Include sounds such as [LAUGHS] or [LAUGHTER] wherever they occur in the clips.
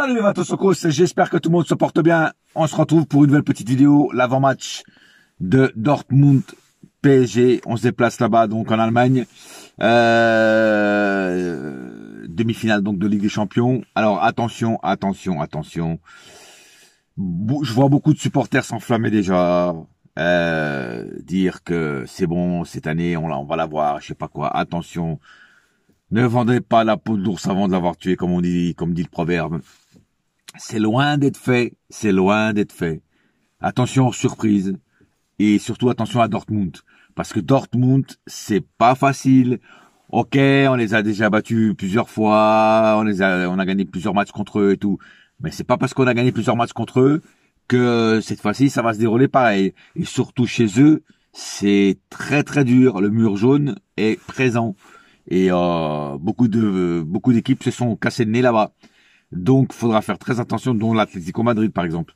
Salut les Vatosokos, j'espère que tout le monde se porte bien. On se retrouve pour une nouvelle petite vidéo, l'avant-match de Dortmund PSG. On se déplace là-bas, donc en Allemagne. Euh... Demi-finale donc de Ligue des Champions. Alors attention, attention, attention. Je vois beaucoup de supporters s'enflammer déjà. Euh... dire que c'est bon, cette année, on, on va voir, je sais pas quoi. Attention, ne vendez pas la peau de l'ours avant de l'avoir tué, comme on dit, comme dit le proverbe. C'est loin d'être fait, c'est loin d'être fait. Attention aux surprises et surtout attention à Dortmund parce que Dortmund c'est pas facile. Ok, on les a déjà battus plusieurs fois, on les a, on a gagné plusieurs matchs contre eux et tout, mais c'est pas parce qu'on a gagné plusieurs matchs contre eux que euh, cette fois-ci ça va se dérouler pareil. Et surtout chez eux, c'est très très dur. Le mur jaune est présent. Et euh, beaucoup de beaucoup d'équipes se sont cassées le nez là-bas. Donc, faudra faire très attention, dont l'Atlético Madrid par exemple.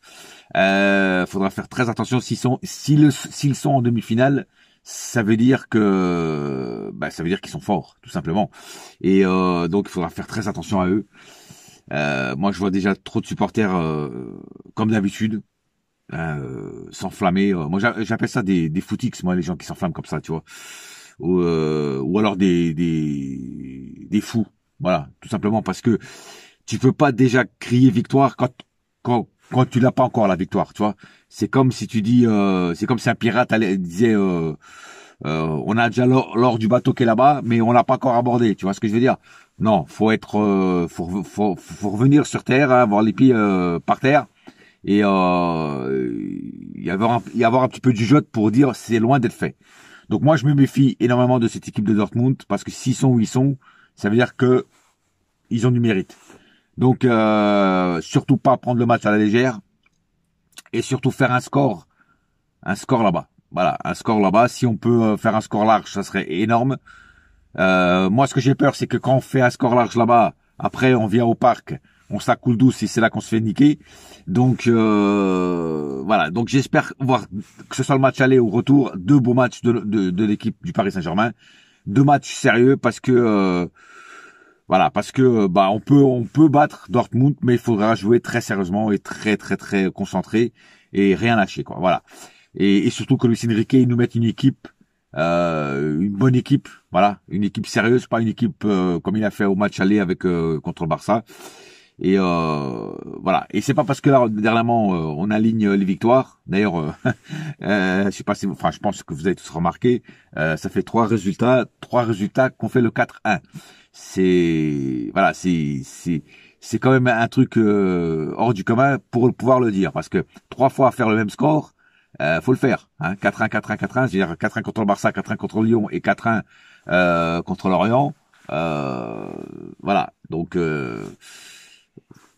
Euh, faudra faire très attention s'ils sont s'ils sont en demi-finale, ça veut dire que bah, ça veut dire qu'ils sont forts tout simplement. Et euh, donc, il faudra faire très attention à eux. Euh, moi, je vois déjà trop de supporters euh, comme d'habitude. Euh, s'enflammer euh, moi j'appelle ça des, des footix moi les gens qui s'enflamment comme ça tu vois ou, euh, ou alors des, des, des fous. Voilà, tout simplement parce que tu peux pas déjà crier victoire quand quand quand tu l'as pas encore la victoire, tu vois. C'est comme si tu dis, euh, c'est comme si un pirate allait, disait, euh, euh, on a déjà l'or du bateau qui est là-bas, mais on l'a pas encore abordé. Tu vois ce que je veux dire Non, faut être, euh, faut, faut, revenir sur terre, hein, avoir les pieds euh, par terre et euh, y avoir un, y avoir un petit peu du jeu pour dire c'est loin d'être fait. Donc moi, je me méfie énormément de cette équipe de Dortmund parce que s'ils sont où ils sont, ça veut dire que ils ont du mérite. Donc euh, surtout pas prendre le match à la légère et surtout faire un score, un score là-bas. Voilà, un score là-bas. Si on peut euh, faire un score large, ça serait énorme. Euh, moi, ce que j'ai peur, c'est que quand on fait un score large là-bas, après on vient au parc on s'accoule douce si c'est là qu'on se fait niquer. Donc euh, voilà, donc j'espère voir que ce soit le match aller ou retour, deux beaux matchs de, de, de l'équipe du Paris Saint-Germain, deux matchs sérieux parce que euh, voilà, parce que bah on peut on peut battre Dortmund, mais il faudra jouer très sérieusement et très très très concentré et rien lâcher quoi. Voilà. Et, surtout que Lucien Riquet nous mette une équipe euh, une bonne équipe, voilà, une équipe sérieuse, pas une équipe comme il a fait au match aller avec contre le Barça. Et euh, voilà. Et c'est pas parce que là dernièrement euh, on aligne les victoires. D'ailleurs, euh, [LAUGHS] euh je sais pas si, enfin, je pense que vous avez tous remarqué, euh, ça fait trois résultats, trois résultats qu'on fait le 4-1. C'est voilà, c'est c'est c'est quand même un truc hors du commun pour pouvoir le dire, parce que trois fois faire le même score, faut le faire. Hein. 4-1, 4-1, 4-1, c'est-à-dire 4-1 contre le Barça, 4-1 contre Lyon et 4-1 euh, contre l'Orient. Euh, voilà. Donc, euh,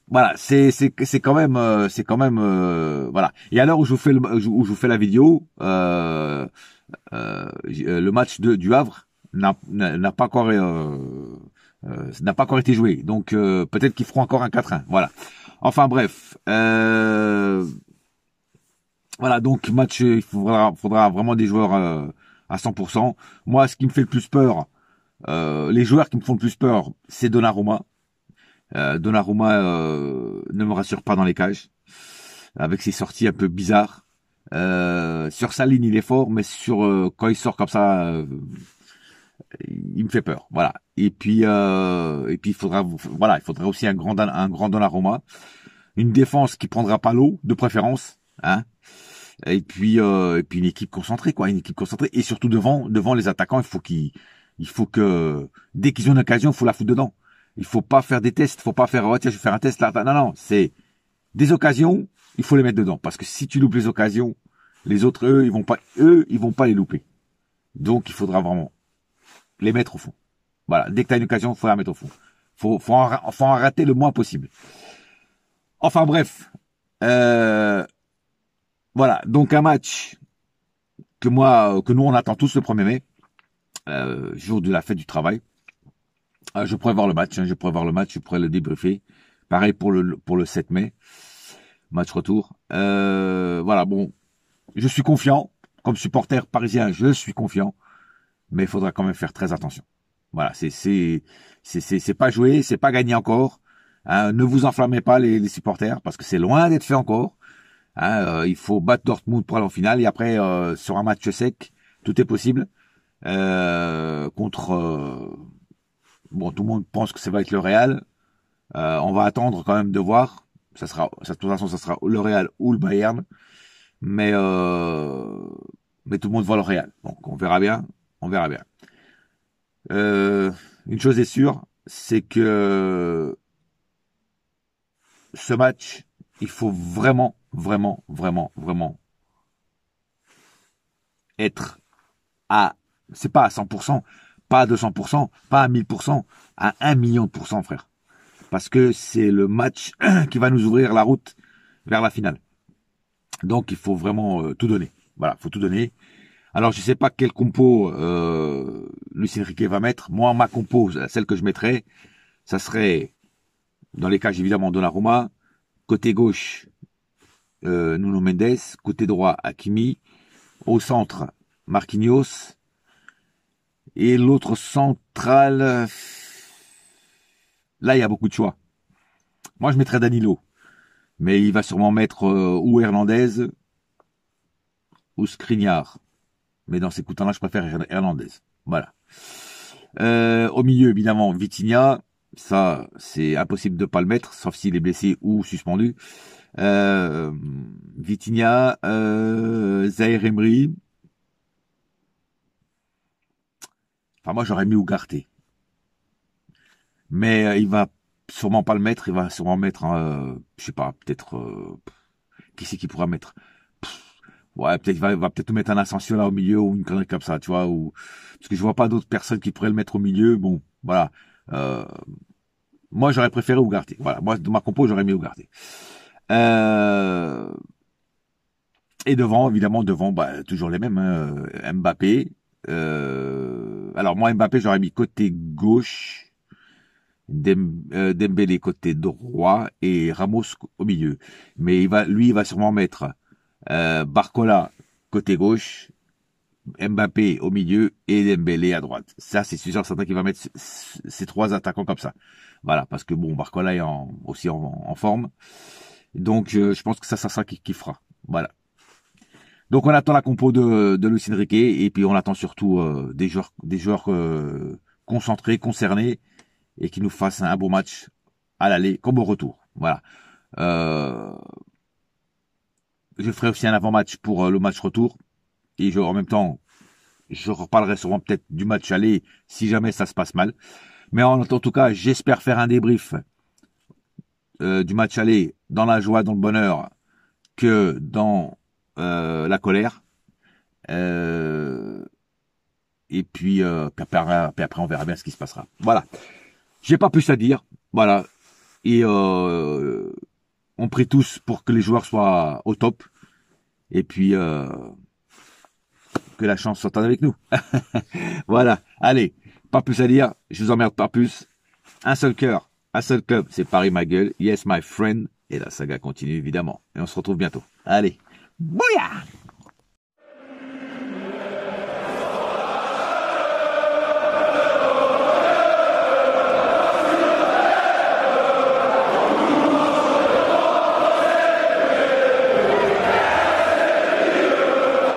voilà, c'est c'est c'est quand même euh, c'est quand même euh, voilà. Et à l'heure où je vous fais où je fais la vidéo, euh, le match de, du Havre n'a pas encore n'a pas encore été joué. Donc peut-être qu'ils feront encore un 4-1. Voilà. Enfin bref. voilà donc match il faudra faudra vraiment des joueurs à 100%. Moi ce qui me fait le plus peur, les joueurs qui me font le plus peur, c'est Donnarumma euh, Donnarumma euh, ne me rassure pas dans les cages, avec ses sorties un peu bizarres. Euh, sur sa ligne, il est fort, mais sur euh, quand il sort comme ça, il me fait peur. Voilà. Et puis, et puis, il faudra, voilà, il faudra aussi un grand, un grand Donnarumma, une défense qui prendra pas l'eau, de préférence, hein. Et puis, et puis une équipe concentrée, quoi, une équipe concentrée, et surtout devant, devant les attaquants, il faut qu'ils, il faut que dès qu'ils ont une occasion, il faut la foutre dedans. Il faut pas faire des tests, faut pas faire, oh, tiens, je vais faire un test là. Non, non, c'est des occasions, il faut les mettre dedans. Parce que si tu loupes les occasions, les autres, eux, ils vont pas, eux, ils vont pas les louper. Donc, il faudra vraiment les mettre au fond. Voilà. Dès que tu as une occasion, faut la mettre au fond. Faut, faut en, rater le moins possible. Enfin, bref. Euh, voilà. Donc, un match que moi, que nous, on attend tous le 1er mai, euh, jour de la fête du travail. Ah, je pourrais voir le match, hein, je pourrais voir le match, je pourrais le débriefer. Pareil pour le, pour le 7 mai, match retour. Euh, voilà, bon, je suis confiant. Comme supporter parisien, je suis confiant. Mais il faudra quand même faire très attention. Voilà, c'est c'est c'est pas joué, c'est pas gagné encore. Hein, ne vous enflammez pas les, supporters parce que c'est loin d'être fait encore. Hein, euh, il faut battre Dortmund pour aller en finale et après euh, sur un match sec, tout est possible. contre bon, tout le monde pense que ça va être le Real. Euh, on va attendre quand même de voir. Ça sera, ça, de toute façon, ça sera le Real ou le Bayern. Mais, euh, mais tout le monde voit le Real. Donc, on verra bien. On verra bien. Euh, une chose est sûre, c'est que ce match, il faut vraiment, vraiment, vraiment, vraiment être à, c'est pas à 100%, pas à 200%, pas à 1000%, à 1 million de pourcents, frère. Parce que c'est le match [CLEARS THROAT] qui va nous ouvrir la route vers la finale. Donc il faut vraiment euh, tout donner. Voilà, faut tout donner. Alors je ne sais pas quel compo euh, Lucien Riquet va mettre. Moi, ma compo, celle que je mettrais, ça serait, dans les cages évidemment, Donnarumma. Côté gauche, euh, Nuno Mendes. Côté droit, Hakimi. Au centre, Marquinhos et l'autre central. Là, il y a beaucoup de choix. Moi, je mettrais Danilo. Mais il va sûrement mettre euh, ou Irlandaise ou scrignard. Mais dans ces coups là je préfère Hernandez. Voilà. Euh, au milieu, évidemment, Vitinha. Ça, c'est impossible de pas le mettre, sauf s'il est blessé ou suspendu. Euh, Vitinha, euh, Zaire Emery, Enfin, moi, j'aurais mis Ougarté. Mais euh, il va sûrement pas le mettre. Il va sûrement mettre, un, euh, je sais pas, peut-être. Euh, qui c'est qui pourra mettre Ouais, peut-être il va, peut-être mettre un ascension là au milieu ou une connerie comme ça, tu vois. Ou parce que je vois pas d'autres personnes qui pourraient le mettre au milieu. Bon, voilà. moi, j'aurais préféré Ougarté. Voilà, moi, de ma compo, j'aurais mis Ougarté. Euh... Et devant, évidemment, devant, bah, toujours les mêmes. Hein, Mbappé, euh, alors moi Mbappé j'aurais mis côté gauche, euh, Dembélé côté droit et Ramos au milieu. Mais il va, lui il va sûrement mettre euh, Barcola côté gauche, Mbappé au milieu et Dembélé à droite. Ça c'est sûr certain qu'il va mettre ces trois attaquants comme ça. Voilà parce que bon Barcola est aussi en, forme. Donc euh, je pense que ça ça ça qui, qui fera. Voilà. Donc on attend la compo de, de Riquet et puis on attend surtout euh, des joueurs, des joueurs euh, concentrés, concernés et qui nous fassent un bon match à l'aller comme au retour. Voilà. Euh, je ferai aussi un avant-match pour le match retour et je, en même temps je reparlerai souvent peut-être du match aller si jamais ça se passe mal. Mais en, tout cas, j'espère faire un débrief du match aller dans la joie, dans le bonheur, que dans euh, la colère. Euh, et euh, puis, après, on verra bien ce qui se passera. Voilà. J'ai pas plus à dire. Voilà. Et on prie tous pour que les joueurs soient au top. Et puis que la chance soit avec nous. [LAUGHS] voilà. Allez, pas plus à dire. Je vous emmerde pas plus. Un seul cœur, un seul club. C'est Paris ma gueule. Yes my friend. Et la saga continue évidemment. Et on se retrouve bientôt. Allez. Booyah!